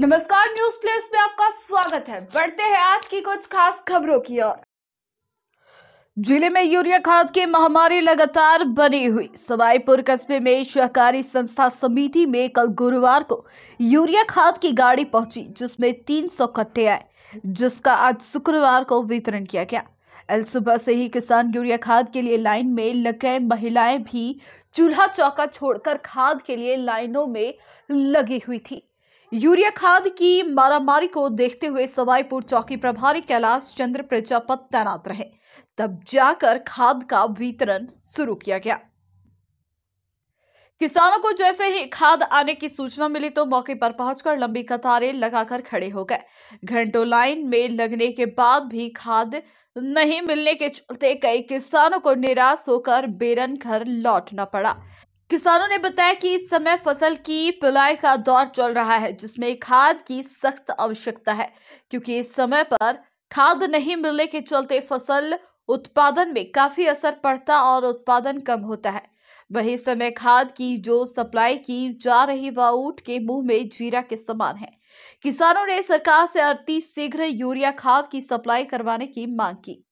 नमस्कार news place में आपका स्वागत है बढ़ते हैं आज की कुछ खास खबरों की ओर जिले में यूरिया खाद की महामारी लगातार बनी हुई सवाईपुर कस्बे में सहकारी संस्था समिति में कल गुरुवार को यूरिया खाद की गाड़ी पहुंची जिसमें 300 कट्टे आए जिसका आज शुक्रवार को वितरण किया गया अल सुबह से ही किसान यूरिया खाद के लिए लाइन में लग गए महिलाएं भी चूल्हा चौका छोड़कर खाद के लिए लाइनों में लगी हुई थी यूरिया खाद की मारामारी को देखते हुए सवाईपुर चौकी प्रभारी कैलाश चंद्र प्रजापत तैनात रहे तब जाकर खाद का वितरण शुरू किया गया किसानों को जैसे ही खाद आने की सूचना मिली तो मौके पर पहुंचकर लंबी कतारें लगाकर खड़े हो गए घंटों लाइन में लगने के बाद भी खाद नहीं मिलने के चलते कई किसानों को निराश होकर बेरन घर लौटना पड़ा किसानों ने बताया कि इस समय फसल की पिलाई का दौर चल रहा है जिसमें खाद की सख्त आवश्यकता है क्योंकि इस समय पर खाद नहीं मिलने के चलते फसल उत्पादन में काफी असर पड़ता और उत्पादन कम होता है वही समय खाद की जो सप्लाई की जा रही वह ऊट के मुंह में जीरा के समान है किसानों ने सरकार से अति शीघ्र यूरिया खाद की सप्लाई करवाने की मांग की